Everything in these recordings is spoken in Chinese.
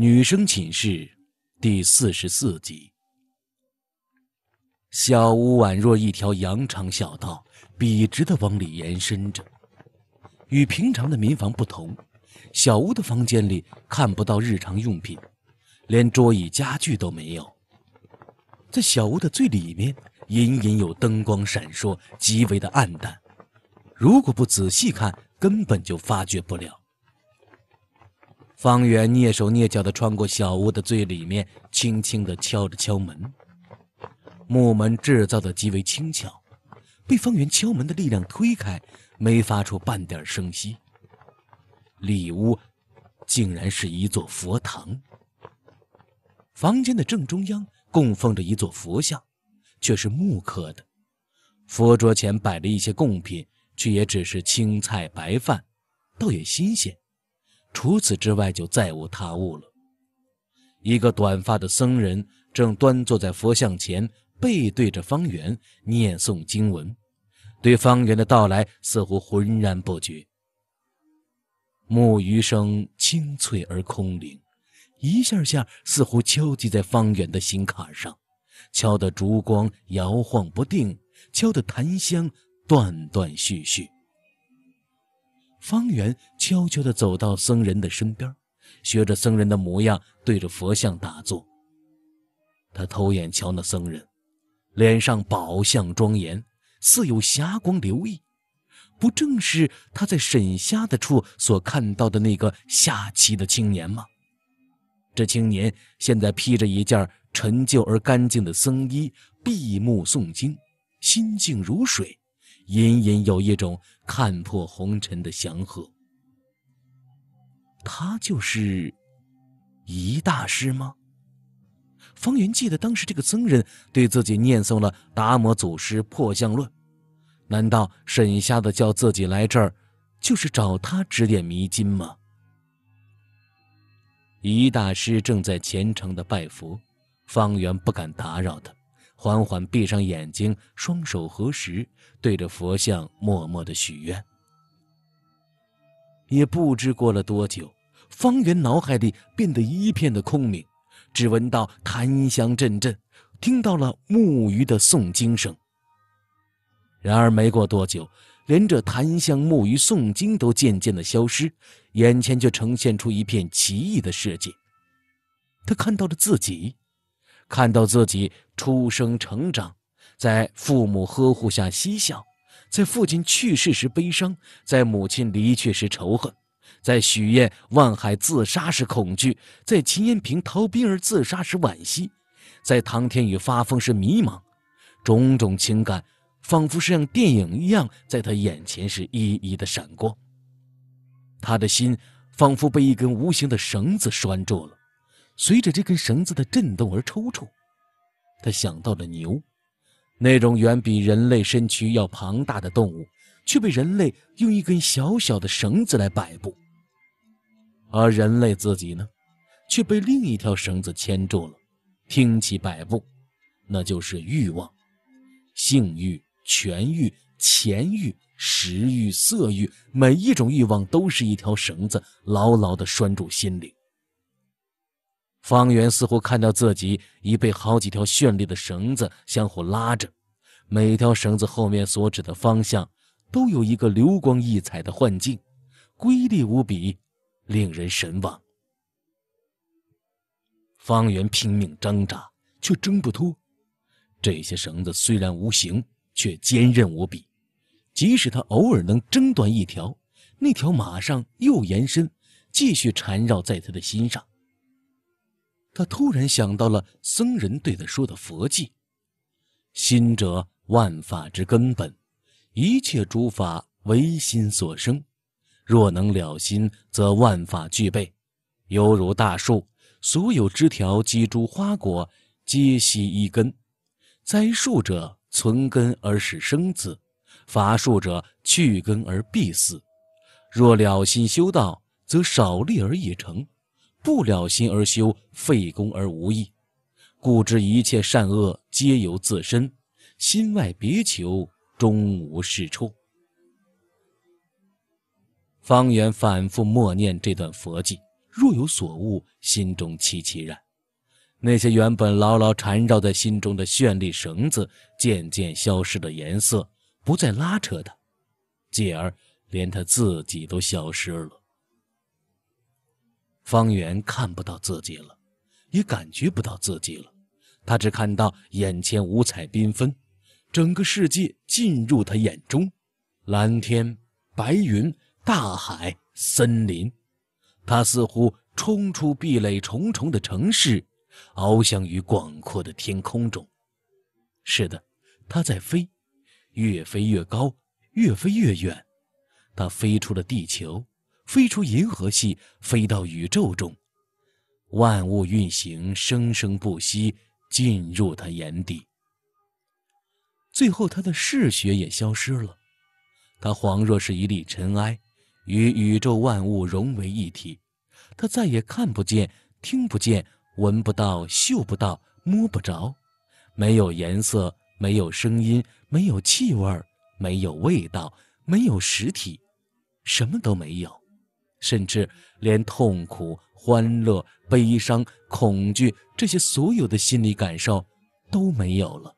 女生寝室第四十四集。小屋宛若一条羊肠小道，笔直的往里延伸着。与平常的民房不同，小屋的房间里看不到日常用品，连桌椅家具都没有。在小屋的最里面，隐隐有灯光闪烁，极为的暗淡，如果不仔细看，根本就发觉不了。方圆蹑手蹑脚地穿过小屋的最里面，轻轻地敲着敲门。木门制造的极为轻巧，被方圆敲门的力量推开，没发出半点声息。里屋竟然是一座佛堂。房间的正中央供奉着一座佛像，却是木刻的。佛桌前摆着一些贡品，却也只是青菜白饭，倒也新鲜。除此之外，就再无他物了。一个短发的僧人正端坐在佛像前，背对着方圆念诵经文，对方圆的到来似乎浑然不觉。木鱼声清脆而空灵，一下下似乎敲击在方圆的心坎上，敲得烛光摇晃不定，敲得檀香断断续续。方圆悄悄地走到僧人的身边，学着僧人的模样对着佛像打坐。他偷眼瞧那僧人，脸上宝相庄严，似有霞光流溢，不正是他在沈瞎的处所看到的那个下棋的青年吗？这青年现在披着一件陈旧而干净的僧衣，闭目诵经，心静如水。隐隐有一种看破红尘的祥和。他就是一大师吗？方圆记得当时这个僧人对自己念诵了达摩祖师破相论。难道沈瞎子叫自己来这儿，就是找他指点迷津吗？一大师正在虔诚的拜佛，方圆不敢打扰他。缓缓闭上眼睛，双手合十，对着佛像默默的许愿。也不知过了多久，方圆脑海里变得一片的空明，只闻到檀香阵阵，听到了木鱼的诵经声。然而没过多久，连这檀香、木鱼、诵经都渐渐的消失，眼前却呈现出一片奇异的世界。他看到了自己，看到自己。出生成长，在父母呵护下嬉笑，在父亲去世时悲伤，在母亲离去时仇恨，在许愿万海自杀时恐惧，在秦延平逃兵而自杀时惋惜，在唐天宇发疯时迷茫，种种情感仿佛是像电影一样在他眼前是一一的闪过。他的心仿佛被一根无形的绳子拴住了，随着这根绳子的震动而抽搐。他想到了牛，那种远比人类身躯要庞大的动物，却被人类用一根小小的绳子来摆布；而人类自己呢，却被另一条绳子牵住了，听其摆布，那就是欲望：性欲、权欲、钱欲、食欲、色欲，每一种欲望都是一条绳子，牢牢地拴住心灵。方圆似乎看到自己已被好几条绚丽的绳子相互拉着，每条绳子后面所指的方向都有一个流光溢彩的幻境，瑰丽无比，令人神往。方圆拼命挣扎，却挣不脱。这些绳子虽然无形，却坚韧无比。即使他偶尔能挣断一条，那条马上又延伸，继续缠绕在他的心上。他突然想到了僧人对他说的佛偈：“心者万法之根本，一切诸法唯心所生。若能了心，则万法具备，犹如大树，所有枝条、及诸花果，皆悉一根。栽树者存根而使生子，伐树者去根而必死。若了心修道，则少利而易成。”不了心而修，费功而无益，故知一切善恶皆由自身，心外别求，终无是处。方圆反复默念这段佛偈，若有所悟，心中戚戚然。那些原本牢牢缠绕在心中的绚丽绳子，渐渐消失的颜色，不再拉扯他，继而连他自己都消失了。方圆看不到自己了，也感觉不到自己了。他只看到眼前五彩缤纷，整个世界进入他眼中。蓝天、白云、大海、森林，他似乎冲出壁垒重重的城市，翱翔于广阔的天空中。是的，他在飞，越飞越高，越飞越远。他飞出了地球。飞出银河系，飞到宇宙中，万物运行，生生不息，进入他眼底。最后，他的嗜血也消失了，他恍若是一粒尘埃，与宇宙万物融为一体。他再也看不见，听不见，闻不到，嗅不到，摸不着，没有颜色，没有声音，没有气味，没有味道，没有实体，什么都没有。甚至连痛苦、欢乐、悲伤、恐惧这些所有的心理感受都没有了。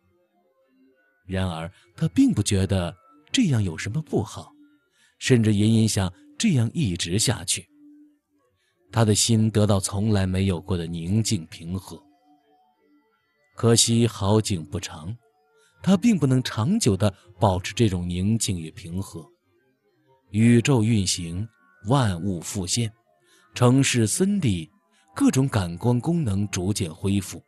然而，他并不觉得这样有什么不好，甚至隐隐想这样一直下去。他的心得到从来没有过的宁静平和。可惜，好景不长，他并不能长久地保持这种宁静与平和。宇宙运行。万物复现，城市、森地，各种感官功能逐渐恢复。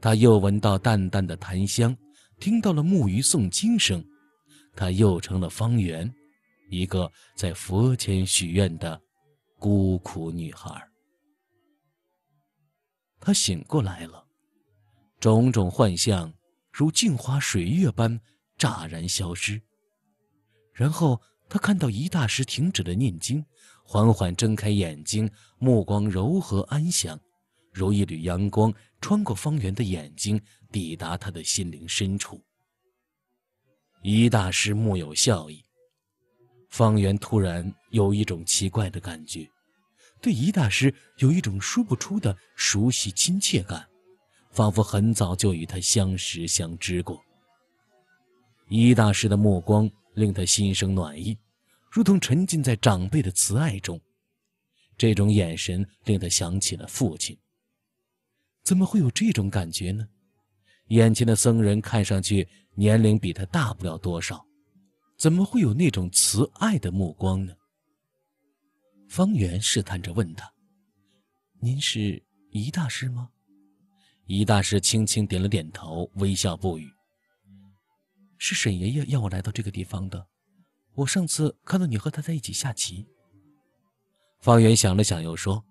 他又闻到淡淡的檀香，听到了木鱼诵经声。他又成了方圆，一个在佛前许愿的孤苦女孩。他醒过来了，种种幻象如镜花水月般乍然消失，然后。他看到一大师停止了念经，缓缓睁开眼睛，目光柔和安详，如一缕阳光穿过方圆的眼睛，抵达他的心灵深处。一大师目有笑意，方圆突然有一种奇怪的感觉，对一大师有一种说不出的熟悉亲切感，仿佛很早就与他相识相知过。一大师的目光。令他心生暖意，如同沉浸在长辈的慈爱中。这种眼神令他想起了父亲。怎么会有这种感觉呢？眼前的僧人看上去年龄比他大不了多少，怎么会有那种慈爱的目光呢？方圆试探着问他：“您是宜大师吗？”宜大师轻轻点了点头，微笑不语。是沈爷爷要我来到这个地方的。我上次看到你和他在一起下棋。方圆想了想，又说：“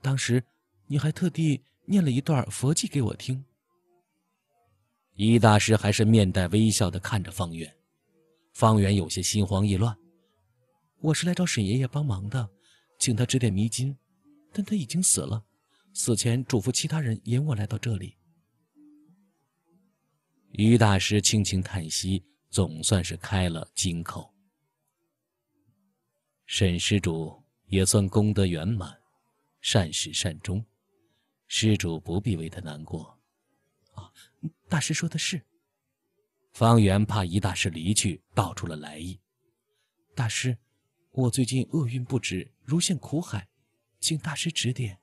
当时你还特地念了一段佛偈给我听。”一大师还是面带微笑的看着方圆，方圆有些心慌意乱。我是来找沈爷爷帮忙的，请他指点迷津，但他已经死了，死前嘱咐其他人引我来到这里。于大师轻轻叹息，总算是开了金口。沈施主也算功德圆满，善始善终，施主不必为他难过。啊，大师说的是。方圆怕于大师离去，道出了来意：大师，我最近厄运不止，如陷苦海，请大师指点。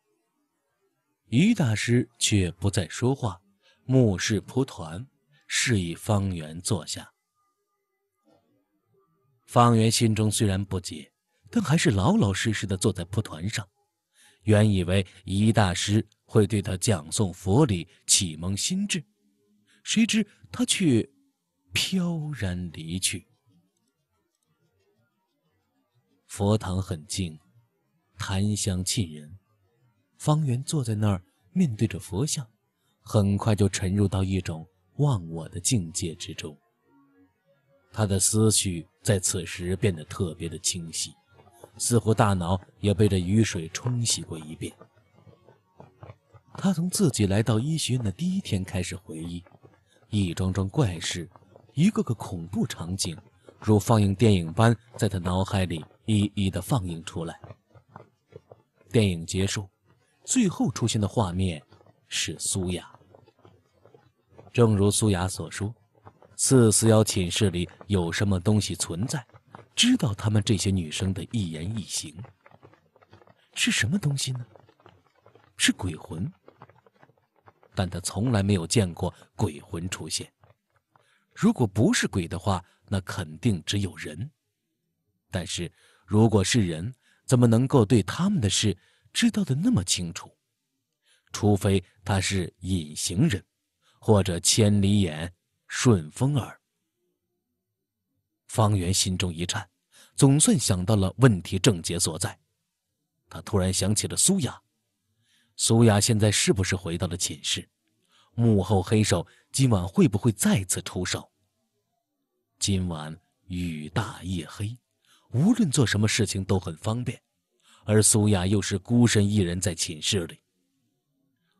于大师却不再说话，目视蒲团。示意方圆坐下。方圆心中虽然不解，但还是老老实实的坐在蒲团上。原以为一大师会对他讲诵佛理，启蒙心智，谁知他却飘然离去。佛堂很静，檀香沁人。方圆坐在那儿，面对着佛像，很快就沉入到一种。忘我的境界之中，他的思绪在此时变得特别的清晰，似乎大脑也被这雨水冲洗过一遍。他从自己来到医学院的第一天开始回忆，一桩桩怪事，一个个恐怖场景，如放映电影般在他脑海里一一的放映出来。电影结束，最后出现的画面是苏雅。正如苏雅所说，四四幺寝室里有什么东西存在，知道他们这些女生的一言一行。是什么东西呢？是鬼魂？但他从来没有见过鬼魂出现。如果不是鬼的话，那肯定只有人。但是，如果是人，怎么能够对他们的事知道的那么清楚？除非他是隐形人。或者千里眼、顺风耳。方圆心中一颤，总算想到了问题症结所在。他突然想起了苏雅，苏雅现在是不是回到了寝室？幕后黑手今晚会不会再次出手？今晚雨大夜黑，无论做什么事情都很方便，而苏雅又是孤身一人在寝室里。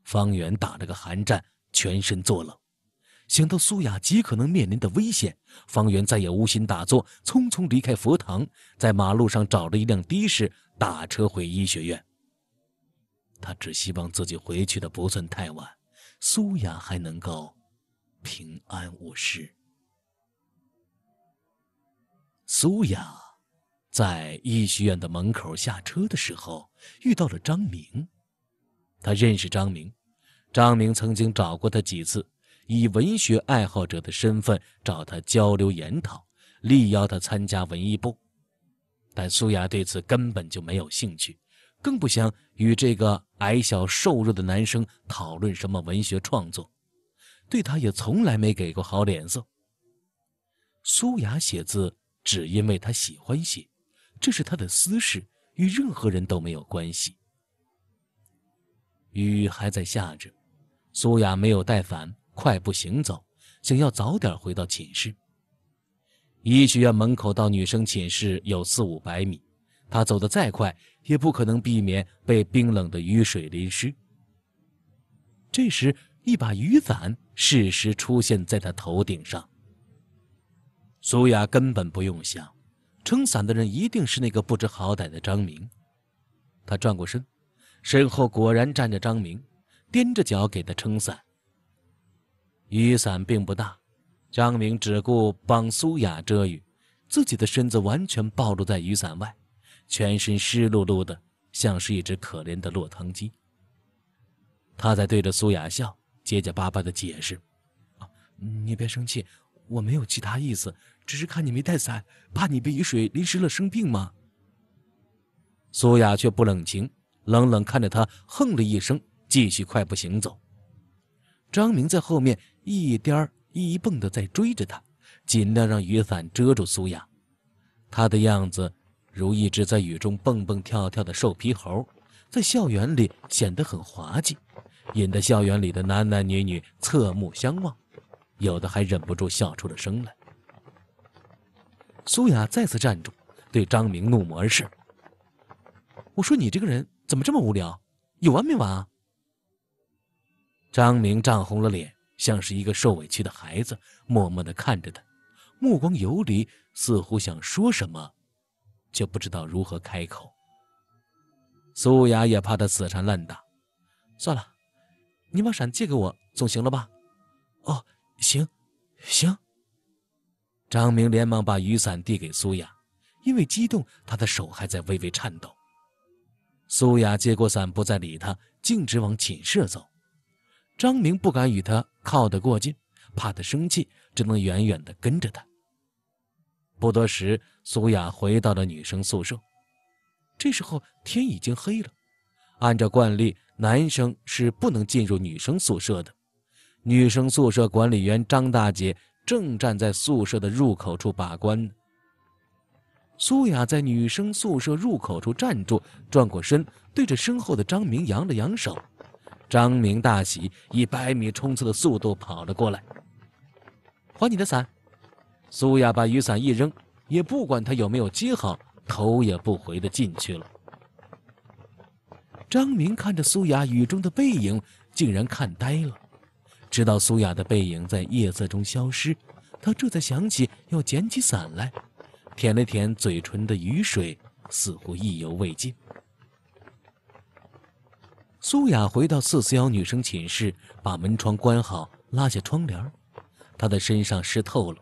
方圆打了个寒战。全身作冷，想到苏雅极可能面临的危险，方圆再也无心打坐，匆匆离开佛堂，在马路上找了一辆的士，打车回医学院。他只希望自己回去的不算太晚，苏雅还能够平安无事。苏雅在医学院的门口下车的时候，遇到了张明，他认识张明。张明曾经找过他几次，以文学爱好者的身份找他交流研讨，力邀他参加文艺部，但苏雅对此根本就没有兴趣，更不想与这个矮小瘦弱的男生讨论什么文学创作，对他也从来没给过好脸色。苏雅写字只因为她喜欢写，这是她的私事，与任何人都没有关系。雨还在下着。苏雅没有带伞，快步行走，想要早点回到寝室。医学院门口到女生寝室有四五百米，她走得再快也不可能避免被冰冷的雨水淋湿。这时，一把雨伞适时出现在她头顶上。苏雅根本不用想，撑伞的人一定是那个不知好歹的张明。她转过身，身后果然站着张明。踮着脚给他撑伞，雨伞并不大，张明只顾帮苏雅遮雨，自己的身子完全暴露在雨伞外，全身湿漉漉的，像是一只可怜的落汤鸡。他在对着苏雅笑，结结巴巴的解释：“你别生气，我没有其他意思，只是看你没带伞，怕你被雨水淋湿了生病吗？”苏雅却不冷情，冷冷看着他，哼了一声。继续快步行走。张明在后面一颠一蹦的在追着他，尽量让雨伞遮住苏雅。他的样子如一只在雨中蹦蹦跳跳的瘦皮猴，在校园里显得很滑稽，引得校园里的男男女女侧目相望，有的还忍不住笑出了声来。苏雅再次站住，对张明怒目而视：“我说你这个人怎么这么无聊？有完没完啊？”张明涨红了脸，像是一个受委屈的孩子，默默的看着他，目光游离，似乎想说什么，却不知道如何开口。苏雅也怕他死缠烂打，算了，你把伞借给我总行了吧？哦，行，行。张明连忙把雨伞递给苏雅，因为激动，他的手还在微微颤抖。苏雅接过伞，不再理他，径直往寝室走。张明不敢与他靠得过近，怕他生气，只能远远的跟着他。不多时，苏雅回到了女生宿舍，这时候天已经黑了。按照惯例，男生是不能进入女生宿舍的。女生宿舍管理员张大姐正站在宿舍的入口处把关呢。苏雅在女生宿舍入口处站住，转过身，对着身后的张明扬了扬手。张明大喜，以百米冲刺的速度跑了过来。还你的伞！苏雅把雨伞一扔，也不管他有没有接好，头也不回的进去了。张明看着苏雅雨中的背影，竟然看呆了。直到苏雅的背影在夜色中消失，他这才想起要捡起伞来，舔了舔嘴唇的雨水，似乎意犹未尽。苏雅回到441女生寝室，把门窗关好，拉下窗帘。她的身上湿透了，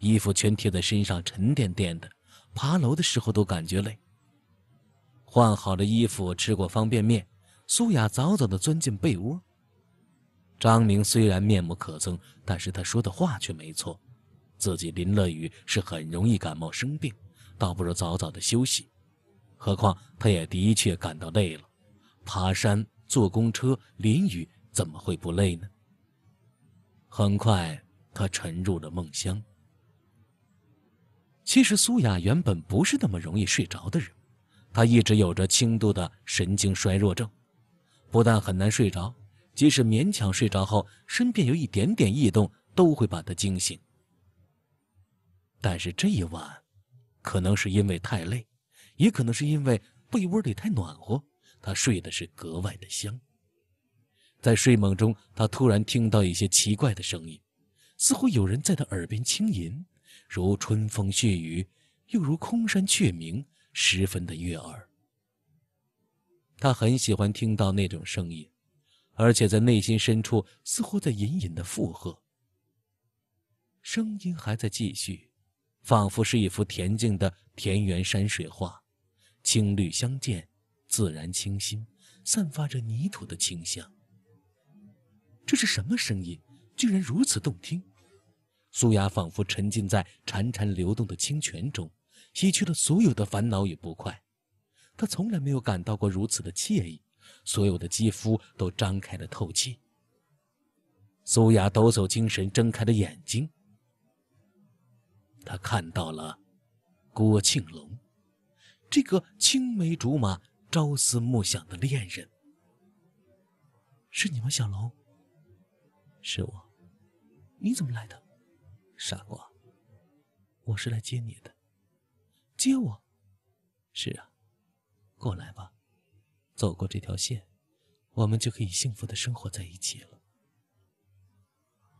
衣服全贴在身上，沉甸甸的，爬楼的时候都感觉累。换好了衣服，吃过方便面，苏雅早早的钻进被窝。张明虽然面目可憎，但是他说的话却没错，自己淋了雨是很容易感冒生病，倒不如早早的休息。何况他也的确感到累了，爬山。坐公车淋雨怎么会不累呢？很快，他沉入了梦乡。其实，苏雅原本不是那么容易睡着的人，她一直有着轻度的神经衰弱症，不但很难睡着，即使勉强睡着后，身边有一点点异动都会把她惊醒。但是这一晚，可能是因为太累，也可能是因为被窝里太暖和。他睡得是格外的香。在睡梦中，他突然听到一些奇怪的声音，似乎有人在他耳边轻吟，如春风血雨，又如空山雀鸣，十分的悦耳。他很喜欢听到那种声音，而且在内心深处似乎在隐隐的附和。声音还在继续，仿佛是一幅恬静的田园山水画，青绿相间。自然清新，散发着泥土的清香。这是什么声音？竟然如此动听！苏雅仿佛沉浸在潺潺流动的清泉中，洗去了所有的烦恼与不快。她从来没有感到过如此的惬意，所有的肌肤都张开了透气。苏雅抖擞精神，睁开了眼睛。她看到了郭庆龙，这个青梅竹马。朝思暮想的恋人，是你吗，小龙？是我。你怎么来的？傻瓜，我是来接你的。接我？是啊，过来吧。走过这条线，我们就可以幸福的生活在一起了。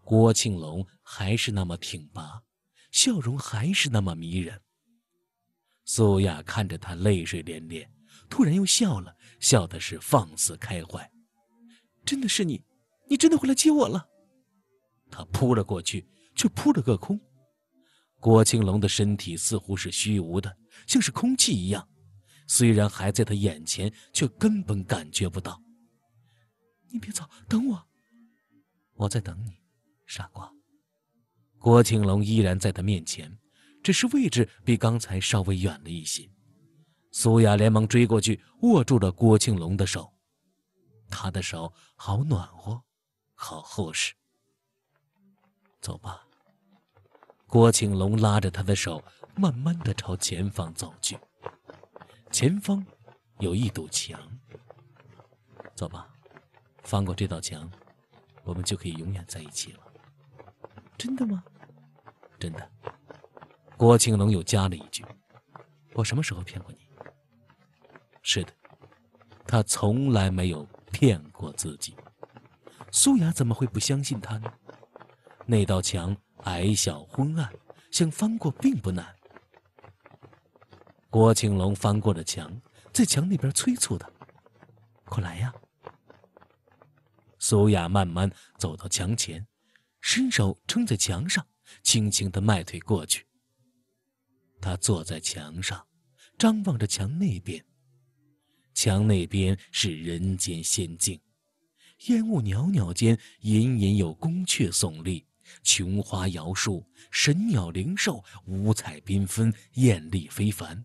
郭庆龙还是那么挺拔，笑容还是那么迷人。苏雅看着他，泪水连连。突然又笑了，笑的是放肆开怀。真的是你，你真的回来接我了？他扑了过去，却扑了个空。郭青龙的身体似乎是虚无的，像是空气一样，虽然还在他眼前，却根本感觉不到。你别走，等我。我在等你，傻瓜。郭青龙依然在他面前，只是位置比刚才稍微远了一些。苏雅连忙追过去，握住了郭庆龙的手。他的手好暖和，好厚实。走吧。郭庆龙拉着她的手，慢慢的朝前方走去。前方，有一堵墙。走吧，翻过这道墙，我们就可以永远在一起了。真的吗？真的。郭庆龙又加了一句：“我什么时候骗过你？”是的，他从来没有骗过自己。苏雅怎么会不相信他呢？那道墙矮小昏暗，想翻过并不难。郭庆龙翻过了墙，在墙那边催促他：“快来呀！”苏雅慢慢走到墙前，伸手撑在墙上，轻轻的迈腿过去。他坐在墙上，张望着墙那边。墙那边是人间仙境，烟雾袅袅间隐隐有宫阙耸立，琼花瑶树，神鸟灵兽，五彩缤纷，艳丽非凡。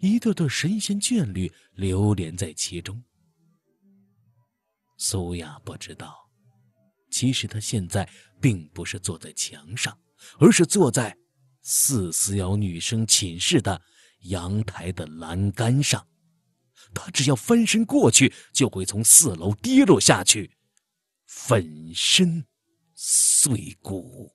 一对对神仙眷侣流连在其中。苏雅不知道，其实她现在并不是坐在墙上，而是坐在四四幺女生寝室的阳台的栏杆上。他只要翻身过去，就会从四楼跌落下去，粉身碎骨。